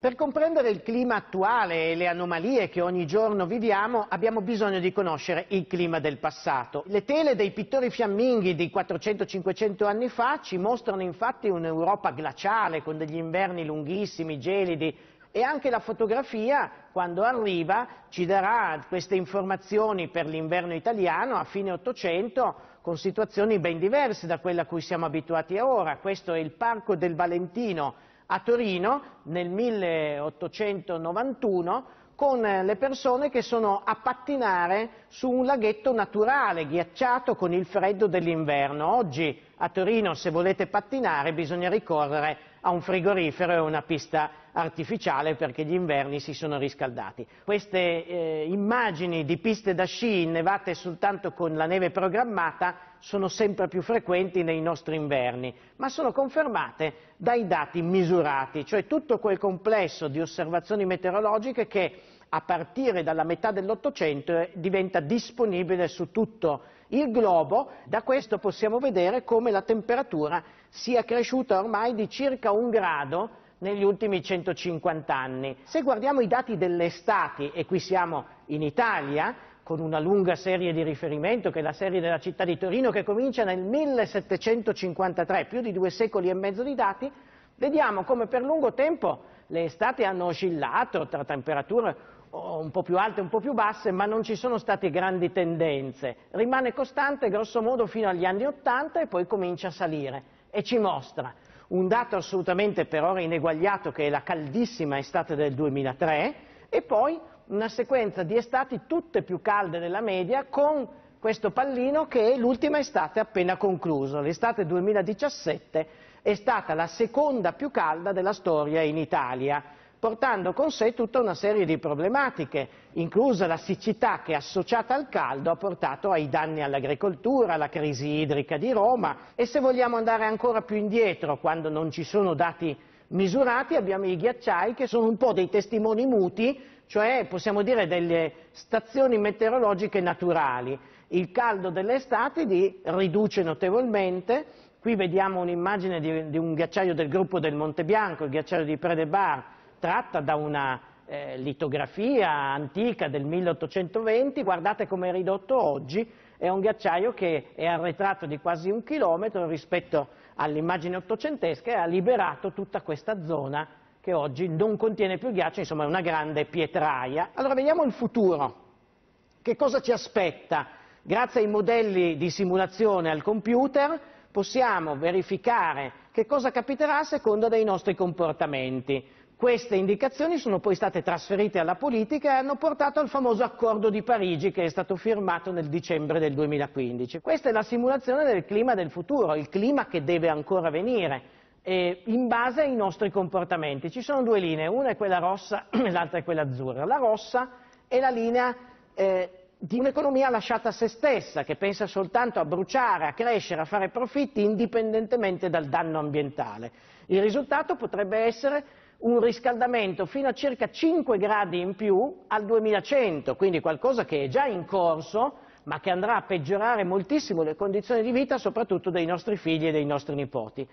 Per comprendere il clima attuale e le anomalie che ogni giorno viviamo abbiamo bisogno di conoscere il clima del passato. Le tele dei pittori fiamminghi di 400-500 anni fa ci mostrano infatti un'Europa glaciale con degli inverni lunghissimi, gelidi e anche la fotografia quando arriva ci darà queste informazioni per l'inverno italiano a fine 800 con situazioni ben diverse da quella a cui siamo abituati ora. Questo è il Parco del Valentino a Torino nel 1891 con le persone che sono a pattinare su un laghetto naturale, ghiacciato con il freddo dell'inverno. Oggi a Torino se volete pattinare bisogna ricorrere a un frigorifero e a una pista artificiale perché gli inverni si sono riscaldati. Queste eh, immagini di piste da sci innevate soltanto con la neve programmata sono sempre più frequenti nei nostri inverni, ma sono confermate dai dati misurati, cioè tutto quel complesso di osservazioni meteorologiche che a partire dalla metà dell'Ottocento eh, diventa disponibile su tutto il globo, da questo possiamo vedere come la temperatura sia cresciuta ormai di circa un grado negli ultimi 150 anni. Se guardiamo i dati delle estati, e qui siamo in Italia, con una lunga serie di riferimento, che è la serie della città di Torino, che comincia nel 1753, più di due secoli e mezzo di dati, vediamo come per lungo tempo le estate hanno oscillato tra temperature oh, un po' più alte e un po' più basse, ma non ci sono state grandi tendenze. Rimane costante grosso modo fino agli anni 80 e poi comincia a salire e ci mostra un dato assolutamente per ora ineguagliato che è la caldissima estate del 2003 e poi una sequenza di estati tutte più calde della media con questo pallino che è l'ultima estate appena conclusa, l'estate 2017 è stata la seconda più calda della storia in Italia, portando con sé tutta una serie di problematiche, inclusa la siccità che associata al caldo ha portato ai danni all'agricoltura, alla crisi idrica di Roma e se vogliamo andare ancora più indietro, quando non ci sono dati misurati, abbiamo i ghiacciai che sono un po' dei testimoni muti cioè possiamo dire delle stazioni meteorologiche naturali. Il caldo dell'estate li riduce notevolmente, qui vediamo un'immagine di, di, un ghiacciaio del gruppo del Monte Bianco, il ghiacciaio di Pre de Bar, tratta da una eh, litografia antica del 1820, guardate come è ridotto oggi, è un ghiacciaio che è arretrato di quasi un chilometro rispetto all'immagine ottocentesca e ha liberato tutta questa zona che oggi non contiene più ghiaccio, insomma è una grande pietraia. Allora vediamo il futuro, che cosa ci aspetta? Grazie ai modelli di simulazione al computer possiamo verificare che cosa capiterà a seconda dei nostri comportamenti. Queste indicazioni sono poi state trasferite alla politica e hanno portato al famoso accordo di Parigi che è stato firmato nel dicembre del 2015. Questa è la simulazione del clima del futuro, il clima che deve ancora venire eh, in base ai nostri comportamenti. Ci sono due linee, una è quella rossa e l'altra è quella azzurra. La rossa è la linea eh, di un'economia lasciata a se stessa, che pensa soltanto a bruciare, a crescere, a fare profitti indipendentemente dal danno ambientale. Il risultato potrebbe essere un riscaldamento fino a circa 5 gradi in più al 2100, quindi qualcosa che è già in corso, ma che andrà a peggiorare moltissimo le condizioni di vita soprattutto dei nostri figli e dei nostri nipoti.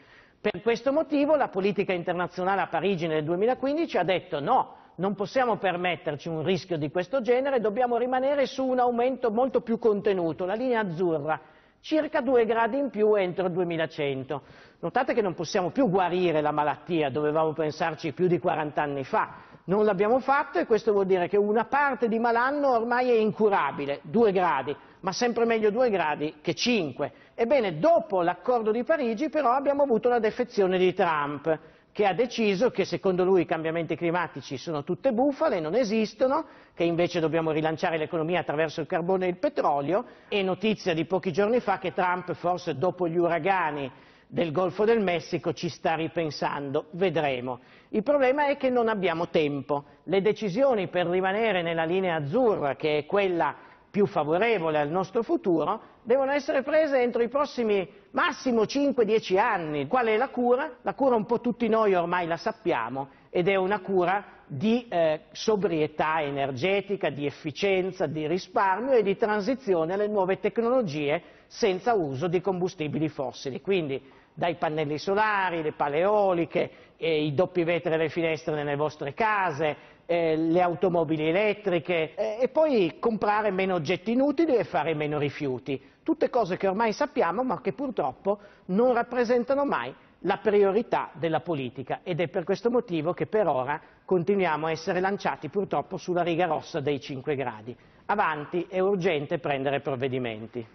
Per questo motivo la politica internazionale a Parigi nel 2015 ha detto no, non possiamo permetterci un rischio di questo genere, dobbiamo rimanere su un aumento molto più contenuto, la linea azzurra, circa due gradi in più entro il 2100. Notate che non possiamo più guarire la malattia, dovevamo pensarci più di 40 anni fa. Non l'abbiamo fatto e questo vuol dire che una parte di malanno ormai è incurabile, due gradi ma sempre meglio 2 gradi che 5. Ebbene, dopo l'accordo di Parigi però abbiamo avuto la defezione di Trump, che ha deciso che secondo lui i cambiamenti climatici sono tutte bufale, non esistono, che invece dobbiamo rilanciare l'economia attraverso il carbone e il petrolio, e notizia di pochi giorni fa che Trump forse dopo gli uragani del Golfo del Messico ci sta ripensando, vedremo. Il problema è che non abbiamo tempo, le decisioni per rimanere nella linea azzurra, che è quella più favorevole al nostro futuro devono essere prese entro i prossimi massimo 5-10 anni. Qual è la cura? La cura un po' tutti noi ormai la sappiamo ed è una cura di eh, sobrietà energetica, di efficienza, di risparmio e di transizione alle nuove tecnologie senza uso di combustibili fossili. Quindi dai pannelli solari, le pale eoliche, eh, i doppi vetri alle finestre nelle vostre case, eh, le automobili elettriche eh, e poi comprare meno oggetti inutili e fare meno rifiuti tutte cose che ormai sappiamo ma che purtroppo non rappresentano mai la priorità della politica ed è per questo motivo che per ora continuiamo a essere lanciati purtroppo sulla riga rossa dei 5 gradi. Avanti, è urgente prendere provvedimenti.